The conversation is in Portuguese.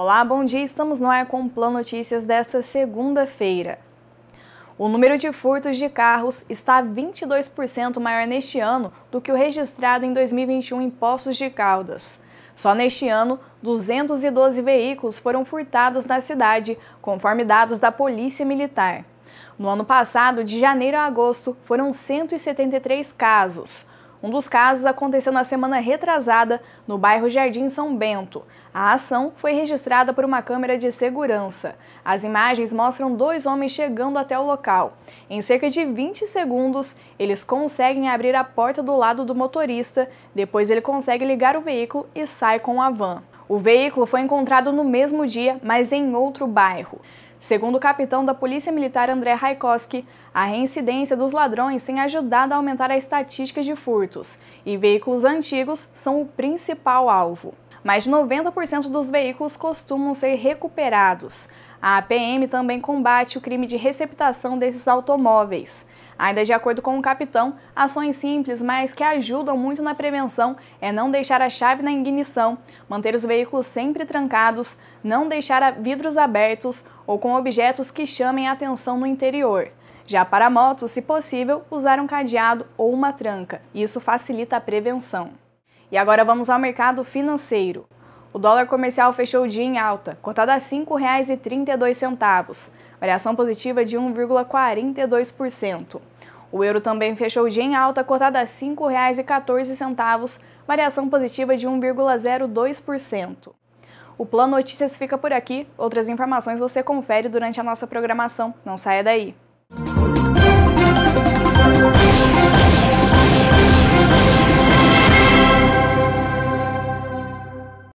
Olá, bom dia. Estamos no ar com o Plano Notícias desta segunda-feira. O número de furtos de carros está 22% maior neste ano do que o registrado em 2021 em Poços de Caldas. Só neste ano, 212 veículos foram furtados na cidade, conforme dados da Polícia Militar. No ano passado, de janeiro a agosto, foram 173 casos. Um dos casos aconteceu na semana retrasada, no bairro Jardim São Bento. A ação foi registrada por uma câmera de segurança. As imagens mostram dois homens chegando até o local. Em cerca de 20 segundos, eles conseguem abrir a porta do lado do motorista, depois ele consegue ligar o veículo e sai com a van. O veículo foi encontrado no mesmo dia, mas em outro bairro. Segundo o capitão da Polícia Militar André Raikoski, a reincidência dos ladrões tem ajudado a aumentar as estatísticas de furtos, e veículos antigos são o principal alvo. Mais de 90% dos veículos costumam ser recuperados. A APM também combate o crime de receptação desses automóveis. Ainda de acordo com o capitão, ações simples, mas que ajudam muito na prevenção, é não deixar a chave na ignição, manter os veículos sempre trancados, não deixar vidros abertos ou com objetos que chamem a atenção no interior. Já para motos, se possível, usar um cadeado ou uma tranca. Isso facilita a prevenção. E agora vamos ao mercado financeiro. O dólar comercial fechou o dia em alta, cotado a R$ 5,32 variação positiva de 1,42%. O euro também fechou dia em alta, cotada a R$ 5,14, variação positiva de 1,02%. O Plano Notícias fica por aqui. Outras informações você confere durante a nossa programação. Não saia daí.